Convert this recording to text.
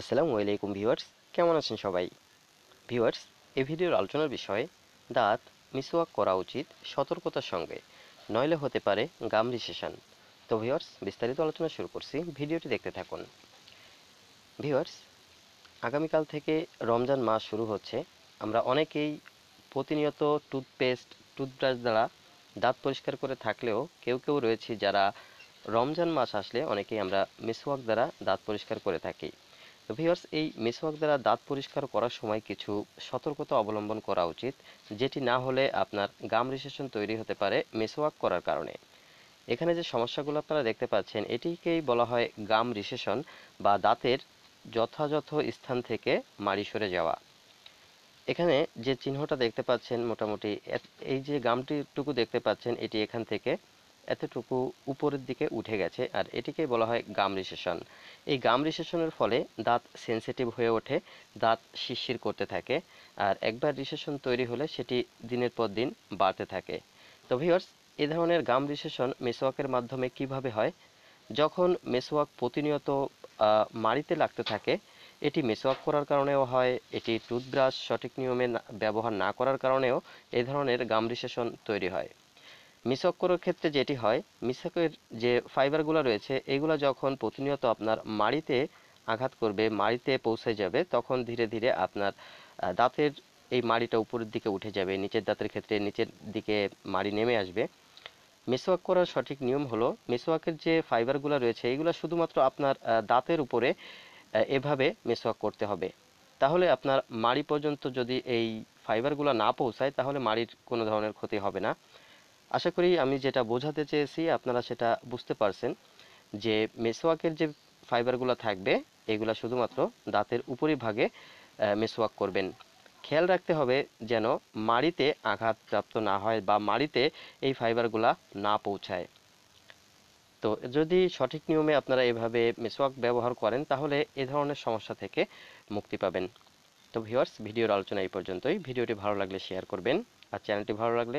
আসসালামু আলাইকুম ভিউয়ার্স কেমন আছেন সবাই ভিউয়ার্স এ ভিডিওর আলোচনার বিষয় দাঁত মিসওয়াক করা উচিত সতর্কতার সঙ্গে নইলে হতে পারে গাম রিসেশন তো ভিউয়ার্স বিস্তারিত আলোচনা শুরু করছি ভিডিওটি দেখতে থাকুন ভিউয়ার্স আগামীকাল থেকে রমজান মাস শুরু হচ্ছে আমরা অনেকেই প্রতিনিয়ত টুথপেস্ট টুথব্রাশ দ্বারা দাঁত পরিষ্কার করে থাকলেও কেউ কেউ রয়েছে যারা রমজান মাস আসলে অনেকেই আমরা মিসওয়াক দ্বারা দাঁত পরিষ্কার করে থাকি তো ভিউয়ার্স এই মিসওয়াক দ্বারা দাঁত পরিষ্কার করার সময় কিছু সতর্কতা অবলম্বন করা উচিত যেটি না হলে আপনার গাম রিসেশন তৈরি হতে পারে মিসওয়াক করার কারণে এখানে যে সমস্যাগুলো আপনারা দেখতে পাচ্ছেন এটিকেই বলা হয় গাম রিসেশন বা দাঁতের যথাযথ স্থান থেকে মাড়ি সরে যাওয়া এখানে যে চিহ্নটা দেখতে পাচ্ছেন মোটামুটি এই যে গামটিটুকু দেখতে পাচ্ছেন এটি এখান থেকে এতটুকু উপরের দিকে উঠে গেছে আর এটিকে বলা হয় গাম রিসেশন এই গাম রিসেশনের ফলে দাঁত সেন্সিটিভ হয়ে ওঠে দাঁত শিরশির করতে থাকে আর একবার রিসেশন তৈরি হলে সেটি দিনের পর দিন বাড়তে থাকে তো ভিওর্স এ ধরনের গাম রিসেশন মেসওয়াকের মাধ্যমে কিভাবে হয় যখন মেসওয়াক প্রতিনিয়ত মাড়িতে লাগতে থাকে এটি মেসওয়াক করার কারণেও হয় এটি টুথব্রাশ সঠিক নিয়মে ব্যবহার না করার কারণেও এ ধরনের গাম রিসেশন তৈরি হয় করার ক্ষেত্রে যেটি হয় মিশকের যে ফাইবারগুলো রয়েছে এগুলো যখন প্রতিনিয়ত আপনার মাড়িতে আঘাত করবে মাড়িতে পৌঁছে যাবে তখন ধীরে ধীরে আপনার দাঁতের এই মাড়িটা উপরের দিকে উঠে যাবে নিচের দাঁতের ক্ষেত্রে নিচের দিকে মাড়ি নেমে আসবে মিসওয়াক করার সঠিক নিয়ম হলো মিসওয়াকের যে ফাইবারগুলো রয়েছে এগুলো শুধুমাত্র আপনার দাঁতের উপরে এভাবে মিসওয়াক করতে হবে তাহলে আপনার মাড়ি পর্যন্ত যদি এই ফাইবারগুলো না পৌঁছায় তাহলে মাড়ির কোনো ধরনের ক্ষতি হবে না আশা করি আমি যেটা বোঝাতে চেয়েছি আপনারা সেটা বুঝতে পারছেন যে মেসোয়াকের যে ফাইবারগুলো থাকবে এগুলো শুধুমাত্র দাঁতের উপরিভাগে মেসোয়াক করবেন খেয়াল রাখতে হবে যেন মাড়িতে আঘাতপ্রাপ্ত না হয় বা মাড়িতে এই ফাইবারগুলা না পৌঁছায় তো যদি সঠিক নিয়মে আপনারা এভাবে মেসোয়াক ব্যবহার করেন তাহলে এ ধরনের সমস্যা থেকে মুক্তি পাবেন তো ভিউয়ার্স ভিডিওর আলোচনা এই পর্যন্তই ভিডিওটি ভালো লাগলে শেয়ার করবেন আর চ্যানেলটি ভালো লাগলে